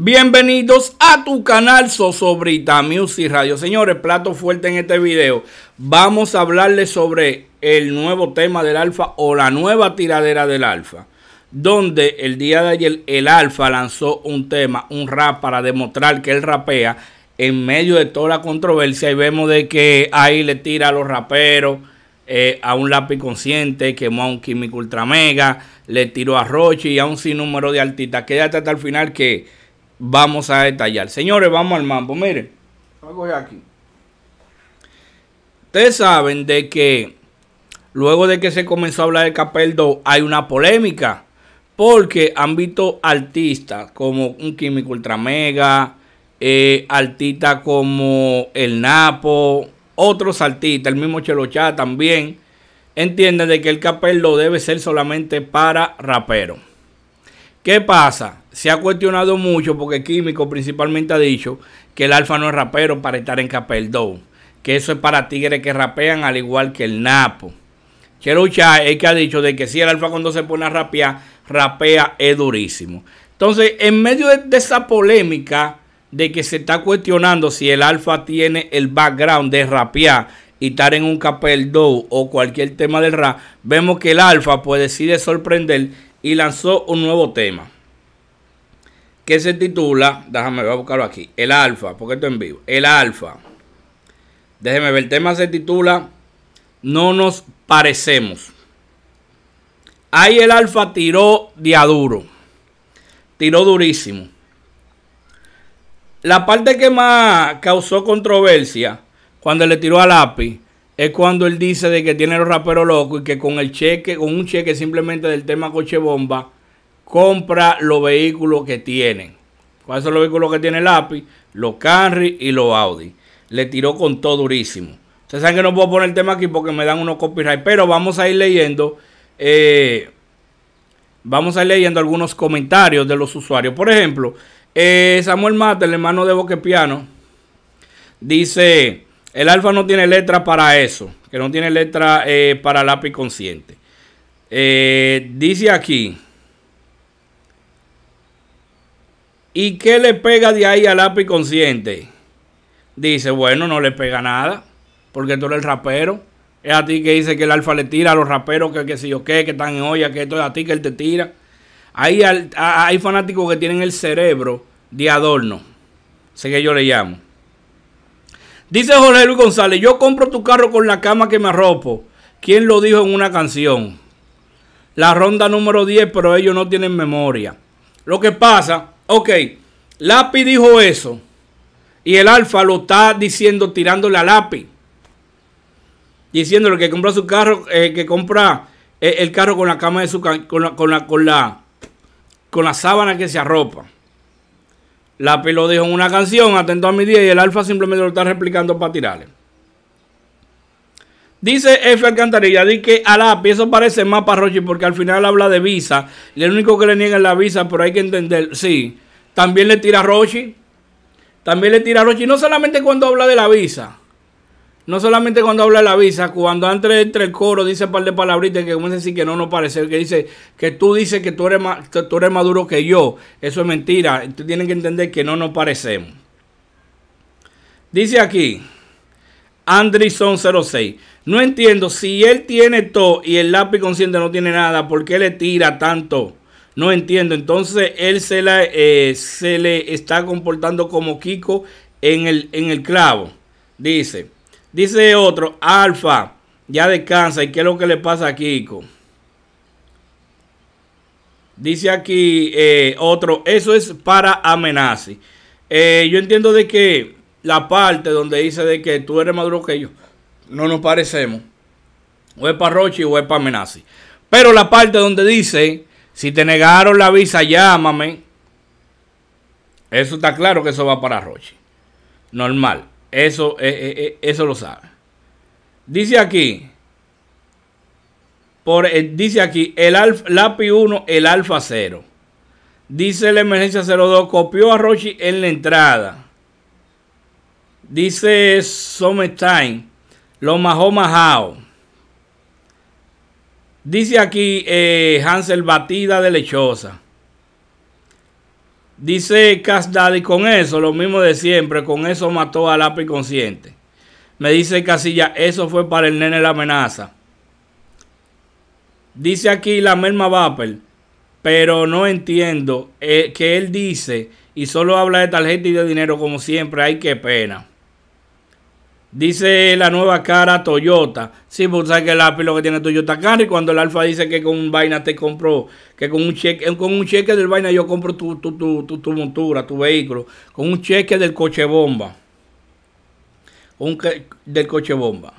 Bienvenidos a tu canal Sosobrita Music Radio. Señores, plato fuerte en este video. Vamos a hablarles sobre el nuevo tema del Alfa o la nueva tiradera del Alfa. Donde el día de ayer el Alfa lanzó un tema, un rap para demostrar que él rapea en medio de toda la controversia y vemos de que ahí le tira a los raperos. Eh, a un lápiz consciente, quemó a un químico mega le tiró a Rochi y a un sinnúmero de artistas. Quédate hasta el final que vamos a detallar. Señores, vamos al mambo. Miren. Algo aquí. Ustedes saben de que luego de que se comenzó a hablar de Capeldo hay una polémica. Porque han visto artistas como un Químico Ultramega, eh, artistas como El Napo, otros artistas, el mismo Chelochá también, entienden de que el Capeldo debe ser solamente para rapero. ¿Qué pasa? Se ha cuestionado mucho porque Químico principalmente ha dicho que el Alfa no es rapero para estar en Capel Que eso es para tigres que rapean al igual que el Napo. Cherucha es que ha dicho de que si el Alfa cuando se pone a rapear, rapea es durísimo. Entonces, en medio de, esa polémica de que se está cuestionando si el Alfa tiene el background de rapear y estar en un Capel o cualquier tema del rap, vemos que el Alfa pues decide sorprender y lanzó un nuevo tema que se titula, déjame voy a buscarlo aquí, El Alfa, porque esto en vivo, El Alfa. Déjeme ver, el tema se titula No nos parecemos. Ahí el Alfa tiró de duro, tiró durísimo. La parte que más causó controversia cuando le tiró a lápiz es cuando él dice de que tiene los raperos locos y que con el cheque, con un cheque simplemente del tema coche bomba, compra los vehículos que tienen. ¿Cuáles son los vehículos que tiene el Los Carry y los Audi. Le tiró con todo durísimo. Ustedes saben que no puedo poner el tema aquí porque me dan unos copyright, pero vamos a ir leyendo. Eh, vamos a ir leyendo algunos comentarios de los usuarios. Por ejemplo, eh, Samuel Mata, el hermano de Boquepiano, dice. El alfa no tiene letra para eso, que no tiene letra para eh, para lápiz consciente. Eh, dice aquí. ¿Y qué le pega de ahí al lápiz consciente? Dice, bueno, no le pega nada, porque tú eres el rapero. Es a ti que dice que el alfa le tira a los raperos, que, que si yo qué, que están en olla, que esto es a ti que él te tira. Hay, hay fanáticos que tienen el cerebro de adorno, sé que yo le llamo. Dice Jorge Luis González, yo compro tu carro con la cama que me arropo. ¿Quién lo dijo en una canción? La ronda número 10, pero ellos no tienen memoria. Lo que pasa, ok, Lápiz dijo eso. Y el Alfa lo está diciendo, tirándole a Lápiz. Diciéndole que compra su carro, eh, que compra eh, el carro con la cama de su con la, con la, con la, con la sábana que se arropa. La lo dijo en una canción, atento a mi día, y el Alfa simplemente lo está replicando para tirarle. Dice F. Alcantarilla, dice que a la eso parece más para Rochi porque al final habla de visa y el único que le niega es la visa, pero hay que entender, sí, también le tira a Rochi, también le tira a Rochi, no solamente cuando habla de la visa, no solamente cuando habla la visa, cuando entra entre el coro dice un par de palabritas que comienza a decir que no, no parece, que dice que tú dices que tú eres, más, tú eres duro que yo. Eso es mentira. Tienen que entender que no nos parecemos. Dice aquí, Andrison06. No entiendo si él tiene todo y el lápiz consciente no tiene nada, ¿por qué le tira tanto? No entiendo. Entonces él se, eh, se le está comportando como Kiko en el, en el clavo. Dice. Dice otro, Alfa, ya descansa. ¿Y qué es lo que le pasa a Kiko? Dice aquí eh, otro, eso es para amenazi eh, yo entiendo de que la parte donde dice de que tú eres maduro que yo, no nos parecemos. O es para Rochi o es para amenazi Pero la parte donde dice, si te negaron la visa, llámame. Eso está claro que eso va para Rochi. Normal. Eso, eh, eh, eh, eso lo sabe. Dice aquí. Por, dice aquí, el API 1, el alfa 0. Dice la emergencia 02, copió a Rochi en la entrada. Dice Summertime, lo majó majao. Dice aquí Hansel Batida de Lechosa. Dice Cas Daddy, con eso, lo mismo de siempre, con eso mató al lápiz consciente. Me dice Casilla, eso fue para el nene la amenaza. Dice aquí la merma Vapel, pero no entiendo eh, que él dice y solo habla de tarjeta y de dinero como siempre. Ay, qué pena. Dice la nueva cara Toyota. Sí, pues sabes que el API lo que tiene Toyota Car cuando el Alfa dice que con un vaina te compró... que con un cheque, eh, con un cheque del vaina yo compro tu, tu, tu, montura, tu vehículo, con un cheque del coche bomba. del coche bomba.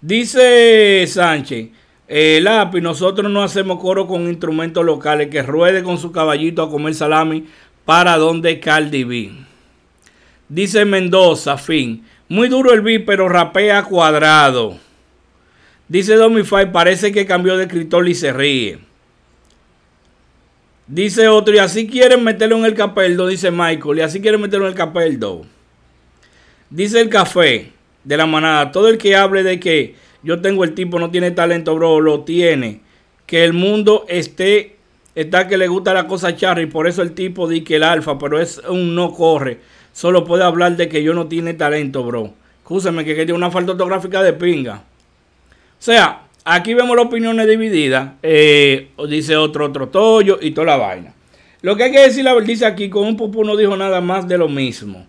Dice Sánchez, el eh, API, nosotros no hacemos coro con instrumentos locales, que ruede con su caballito a comer salami para donde Cardi Dice Mendoza, fin. Muy duro el beat, pero rapea cuadrado. Dice Domify, parece que cambió de escritor y se ríe. Dice otro, y así quieren meterlo en el capeldo, dice Michael, y así quieren meterlo en el capeldo. Dice el café de la manada, todo el que hable de que yo tengo el tipo, no tiene talento, bro, lo tiene. Que el mundo esté, está que le gusta la cosa charry, por eso el tipo dice que el alfa, pero es un no corre solo puede hablar de que yo no tiene talento, bro. Escúchame que, que tiene una falta ortográfica de pinga. O sea, aquí vemos las opiniones divididas. Eh, dice otro, otro tollo y toda la vaina. Lo que hay que decir, la dice aquí, con un pupú no dijo nada más de lo mismo.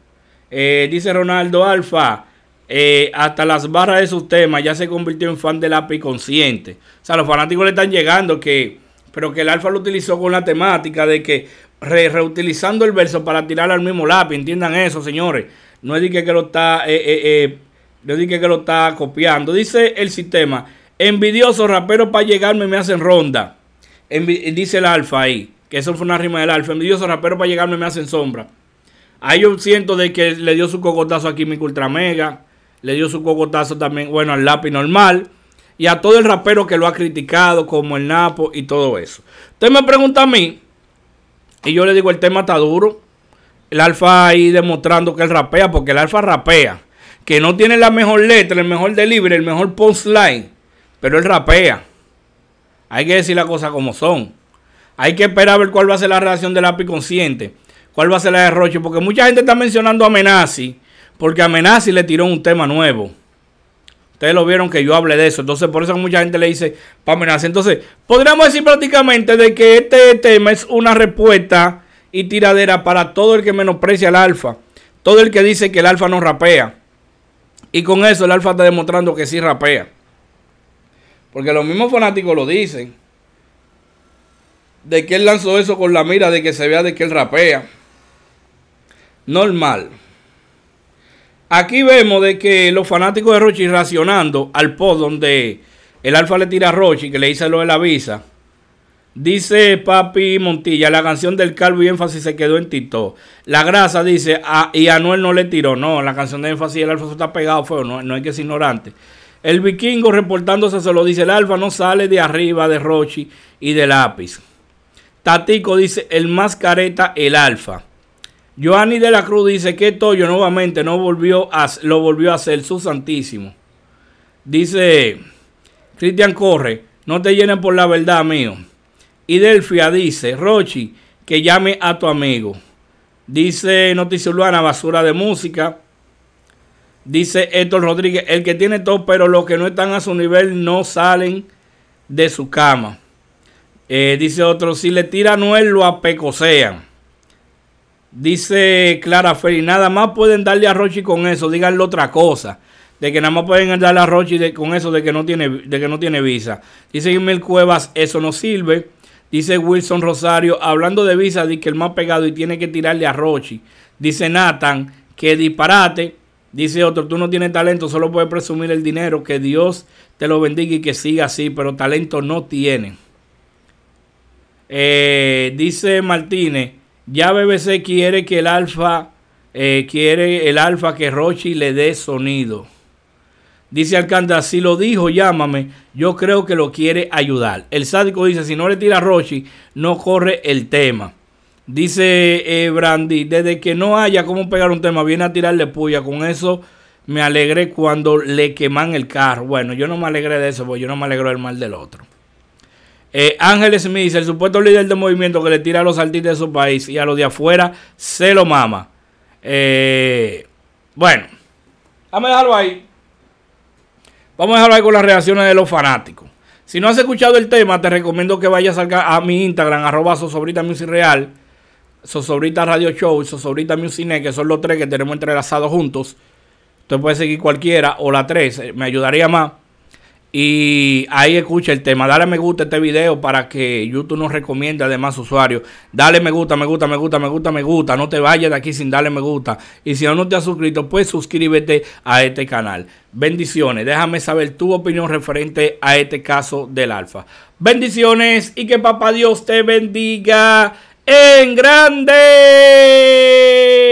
Eh, dice Ronaldo Alfa, eh, hasta las barras de sus temas ya se convirtió en fan del API consciente. O sea, los fanáticos le están llegando que, pero que el Alfa lo utilizó con la temática de que reutilizando el verso para tirar al mismo lápiz. Entiendan eso, señores. No es que, lo está. Eh, eh, eh, no que, lo está copiando. Dice el sistema. Envidioso rapero para llegarme me hacen ronda. dice el alfa ahí. Que eso fue una rima del alfa. Envidioso rapero para llegarme me hacen sombra. Ahí yo siento de que le dio su cocotazo aquí mi Ultra Mega. Le dio su cocotazo también, bueno, al lápiz normal. Y a todo el rapero que lo ha criticado, como el Napo y todo eso. Usted me pregunta a mí, y yo le digo, el tema está duro. El alfa ahí demostrando que él rapea, porque el alfa rapea. Que no tiene la mejor letra, el mejor delivery, el mejor line Pero él rapea. Hay que decir las cosas como son. Hay que esperar a ver cuál va a ser la reacción del API consciente. Cuál va a ser la derroche, Porque mucha gente está mencionando a Menazi. Porque a Menazi le tiró un tema nuevo. Ustedes lo vieron que yo hablé de eso. Entonces, por eso mucha gente le dice amenazar. Entonces, podríamos decir prácticamente de que este tema es una respuesta y tiradera para todo el que menosprecia al alfa. Todo el que dice que el alfa no rapea. Y con eso el alfa está demostrando que sí rapea. Porque los mismos fanáticos lo dicen. De que él lanzó eso con la mira de que se vea de que él rapea. Normal. Aquí vemos de que los fanáticos de Rochi racionando al post donde el Alfa le tira a Rochi, que le dice lo de la visa. Dice Papi Montilla, la canción del Calvo y énfasis se quedó en Tito. La grasa dice, ah, y Anuel no le tiró. No, la canción de énfasis el Alfa está pegado fue no, no hay que ser ignorante. El vikingo reportándose se lo dice, el Alfa no sale de arriba de Rochi y de lápiz. Tatico dice, el más careta, el Alfa. Joanny de la Cruz dice que Toyo nuevamente no volvió a, lo volvió a hacer su santísimo. Dice Cristian Corre, no te llenes por la verdad, mío. Y Delfia dice, Rochi, que llame a tu amigo. Dice Noticia Urbana, basura de música. Dice Héctor Rodríguez, el que tiene todo, pero los que no están a su nivel no salen de su cama. Eh, dice otro, si le tira a Noel lo apecosean. Dice Clara Ferry, nada más pueden darle a Rochi con eso, díganle otra cosa. De que nada más pueden darle a Rochi con eso de que, no tiene, de que no tiene visa. Dice Emil Cuevas, eso no sirve. Dice Wilson Rosario, hablando de visa, dice que el más pegado y tiene que tirarle a Rochi. Dice Nathan, que disparate. Dice otro, tú no tienes talento, solo puedes presumir el dinero. Que Dios te lo bendiga y que siga así, pero talento no tiene. Eh, dice Martínez. Ya BBC quiere que el alfa, eh, quiere el alfa que Rochi le dé sonido. Dice Alcántara, si lo dijo, llámame. Yo creo que lo quiere ayudar. El sádico dice, si no le tira a Rochi, no corre el tema. Dice eh, Brandy, desde que no haya cómo pegar un tema, viene a tirarle puya. Con eso me alegré cuando le queman el carro. Bueno, yo no me alegré de eso, porque yo no me alegro del mal del otro. Eh, Ángel Smith, el supuesto líder del movimiento que le tira a los artistas de su país y a los de afuera, se lo mama. Eh, bueno, vamos a dejarlo ahí. Vamos a dejarlo ahí con las reacciones de los fanáticos. Si no has escuchado el tema, te recomiendo que vayas a, mi Instagram, arroba Sosobrita Music Real, Sosobrita Radio Show, Sosobrita Music que son los tres que tenemos entrelazados juntos. Usted puede seguir cualquiera o la tres, eh, me ayudaría más. Y ahí escucha el tema. Dale me gusta a este video para que YouTube nos recomiende a demás usuarios. Dale me gusta, me gusta, me gusta, me gusta, me gusta. No te vayas de aquí sin darle me gusta. Y si aún no te has suscrito, pues suscríbete a este canal. Bendiciones. Déjame saber tu opinión referente a este caso del alfa. Bendiciones y que papá Dios te bendiga en grande.